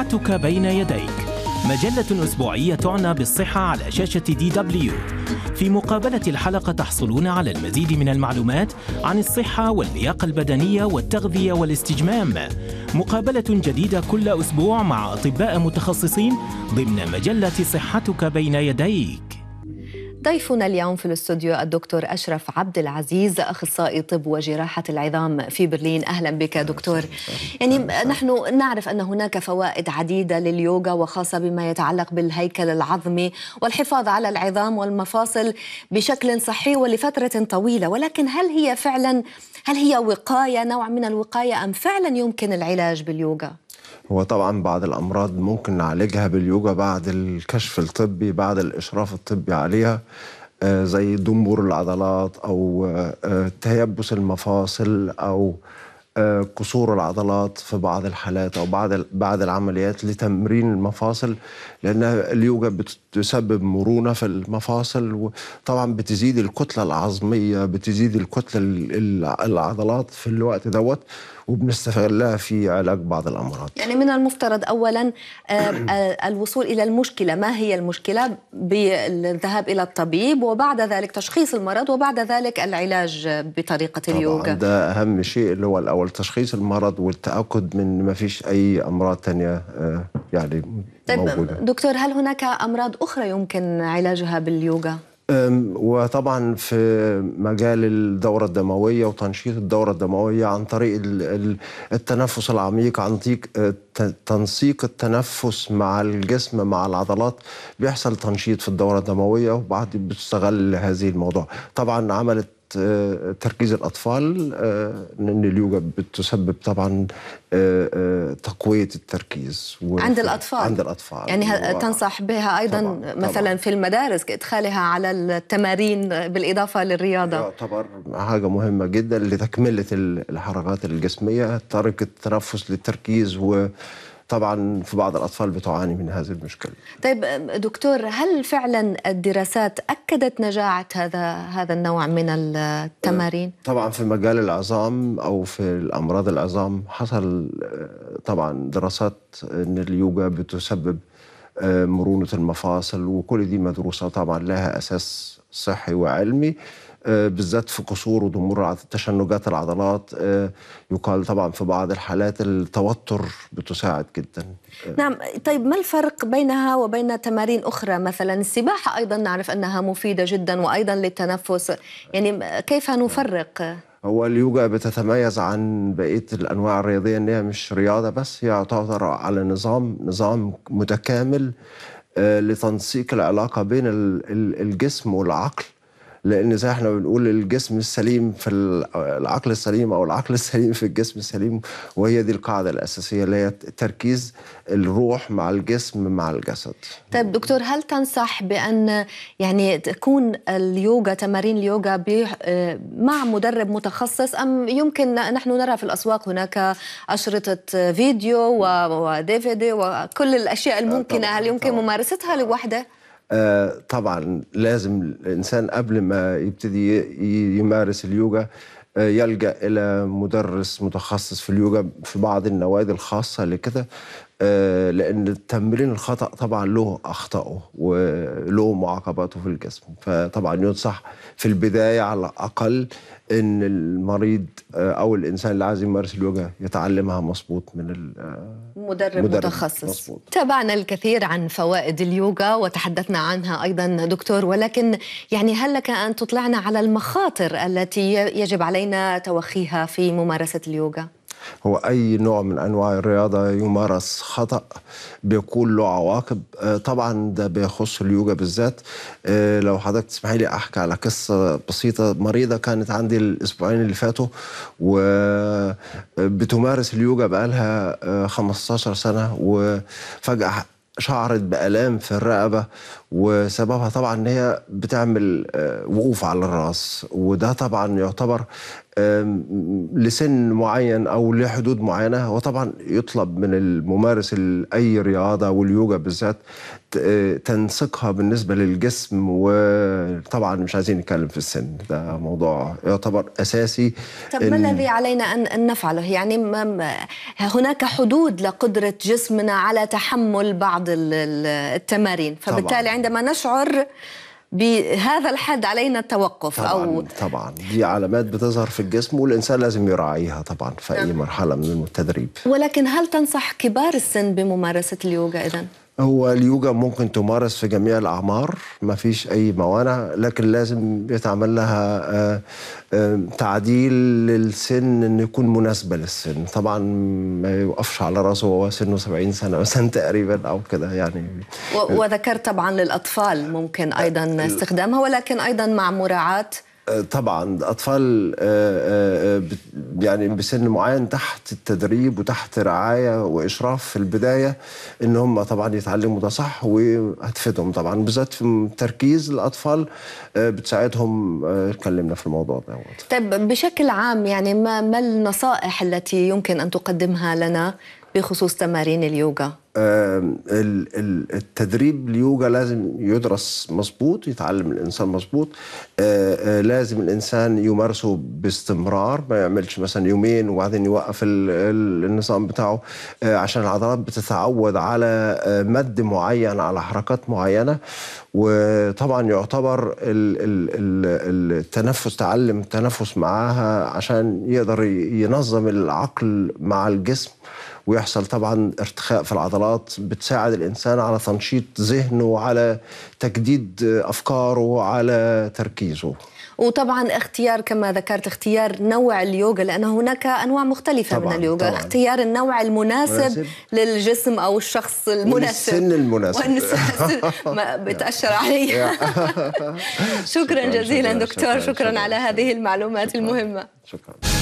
صحتك بين يديك مجلة أسبوعية تعنى بالصحة على شاشة دي دبليو في مقابلة الحلقة تحصلون على المزيد من المعلومات عن الصحة واللياقة البدنية والتغذية والاستجمام مقابلة جديدة كل أسبوع مع أطباء متخصصين ضمن مجلة صحتك بين يديك ضيفنا اليوم في الاستوديو الدكتور أشرف عبد العزيز أخصائي طب وجراحة العظام في برلين أهلا بك دكتور يعني نحن نعرف أن هناك فوائد عديدة لليوغا وخاصة بما يتعلق بالهيكل العظمي والحفاظ على العظام والمفاصل بشكل صحي ولفترة طويلة ولكن هل هي فعلا هل هي وقاية نوع من الوقاية أم فعلا يمكن العلاج باليوغا؟ هو طبعا بعض الامراض ممكن نعالجها باليوجا بعد الكشف الطبي بعد الاشراف الطبي عليها آه، زي دمبور العضلات او آه، آه، تيبس المفاصل او قصور العضلات في بعض الحالات او بعض بعض العمليات لتمرين المفاصل لان اليوجا بتسبب مرونه في المفاصل وطبعا بتزيد الكتله العظميه بتزيد الكتله العضلات في الوقت دوت وبنستغلها في علاج بعض الامراض. يعني من المفترض اولا آه، آه، الوصول الى المشكله، ما هي المشكله؟ بالذهاب الى الطبيب وبعد ذلك تشخيص المرض وبعد ذلك العلاج بطريقه اليوغا. ده اهم شيء اللي هو الاول تشخيص المرض والتأكد من ما فيش أي أمراض تانية آه، يعني طيب موجودة دكتور هل هناك أمراض أخرى يمكن علاجها باليوغا؟ وطبعا في مجال الدورة الدموية وتنشيط الدورة الدموية عن طريق التنفس العميق عن طريق آه، تنسيق التنفس مع الجسم مع العضلات بيحصل تنشيط في الدورة الدموية وبعد بتستغل هذه الموضوع طبعا عملت آه، تركيز الأطفال لأن آه، اليوجا بتسبب طبعا آه، تقوية التركيز عند الأطفال عند الأطفال يعني و... تنصح بها أيضا طبعًا مثلا طبعًا في المدارس إدخالها على التمارين بالإضافة للرياضة يعتبر حاجة مهمة جدا لتكملة الحركات الجسمية طريقة التنفس للتركيز و طبعا في بعض الاطفال بتعاني من هذه المشكله. طيب دكتور هل فعلا الدراسات اكدت نجاعه هذا هذا النوع من التمارين؟ أه، طبعا في مجال العظام او في الامراض العظام حصل أه، طبعا دراسات ان اليوجا بتسبب مرونة المفاصل وكل دي مدروسة طبعا لها أساس صحي وعلمي آه، بالذات في قصور وضمور تشنجات العضلات آه، يقال طبعا في بعض الحالات التوتر بتساعد جدا آه. نعم طيب ما الفرق بينها وبين تمارين أخرى مثلا السباحة أيضا نعرف أنها مفيدة جدا وأيضا للتنفس يعني كيف نفرق؟ هو اليوجا بتتميز عن بقيه الانواع الرياضيه ان هي مش رياضه بس هي تعتبر على نظام نظام متكامل آه، لتنسيق العلاقه بين الجسم والعقل لان زي احنا بنقول الجسم السليم في العقل السليم او العقل السليم في الجسم السليم وهي دي القاعده الاساسيه اللي هي تركيز الروح مع الجسم مع الجسد. طيب دكتور هل تنصح بان يعني تكون اليوغا تمارين اليوغا آه، مع مدرب متخصص ام يمكن نحن نرى في الاسواق هناك اشرطه فيديو وديفيدي وكل الاشياء الممكنه هل يمكن ممارستها لوحده؟ آه، طبعا لازم الانسان قبل ما يبتدي يمارس اليوجا آه، يلجا الى مدرس متخصص في اليوجا في بعض النوادي الخاصه لكده آه، لان التمرين الخطا طبعا له اخطائه وله معاقباته في الجسم فطبعا ينصح في البدايه على الاقل ان المريض آه، او الانسان اللي عايز يمارس اليوجا يتعلمها مظبوط من آه، مدرب, مدرب متخصص تابعنا الكثير عن فوائد اليوجا وتحدثنا عنها ايضا دكتور ولكن يعني هل لك ان تطلعنا على المخاطر التي يجب علينا توخيها في ممارسه اليوجا هو أي نوع من أنواع الرياضة يمارس خطأ بيكون له عواقب آه، طبعا ده بيخص اليوجا بالذات آه، لو حضرتك تسمحي لي أحكي على قصة بسيطة مريضة كانت عندي الأسبوعين اللي فاتوا وبتمارس آه، اليوجا بقالها 15 سنة وفجأة شعرت بآلام في الرقبة وسببها طبعا ان هي بتعمل وقوف على الراس وده طبعا يعتبر لسن معين او لحدود معينه وطبعا يطلب من الممارس اي رياضه واليوجا بالذات تنسيقها بالنسبه للجسم وطبعا مش عايزين نتكلم في السن ده موضوع يعتبر اساسي طب ما الذي علينا ان نفعله يعني هناك حدود لقدره جسمنا على تحمل بعض التمارين فبالتالي طبعاً. عندما نشعر بهذا الحد علينا التوقف طبعا أو طبعا دي علامات بتظهر في الجسم والإنسان لازم يراعيها طبعا في أي نعم. مرحلة من التدريب ولكن هل تنصح كبار السن بممارسة اليوغا إذا؟ هو اليوجا ممكن تمارس في جميع الأعمار ما فيش أي موانع لكن لازم يتعمل لها آه، آه، تعديل للسن أن يكون مناسبة للسن طبعا ما يوقفش على راسه وهو سنه 70 سنة مثلا تقريبا أو كده يعني وذكرت طبعا للأطفال ممكن أيضا استخدامها ولكن أيضا مع مراعاة طبعا اطفال آه، آه، آه، يعني بسن معين تحت التدريب وتحت رعايه واشراف في البدايه ان هم طبعا يتعلموا ده صح وهتفيدهم طبعا بالذات في تركيز الاطفال بتساعدهم اتكلمنا في الموضوع ده طيب بشكل عام يعني ما ما النصائح التي يمكن ان تقدمها لنا بخصوص تمارين اليوجا؟ التدريب اليوجا لازم يدرس مظبوط يتعلم الانسان مظبوط آه، آه، لازم الانسان يمارسه باستمرار ما يعملش مثلا يومين وبعدين يوقف النظام بتاعه آه، عشان العضلات بتتعود على مد معين على حركات معينه وطبعا يعتبر التنفس تعلم التنفس معاها عشان يقدر ينظم العقل مع الجسم ويحصل طبعا ارتخاء في العضلات بتساعد الانسان على تنشيط ذهنه وعلى تجديد افكاره وعلى تركيزه وطبعا اختيار كما ذكرت اختيار نوع اليوغا لان هناك انواع مختلفه طبعًا من اليوغا طبعًا. اختيار النوع المناسب مناسب. للجسم او الشخص المناسب والسن المناسب والسن ما بتاشر علي شكرا جزيلا دكتور شكرا, شكرا, شكرا على هذه المعلومات شكرا. المهمه شكرا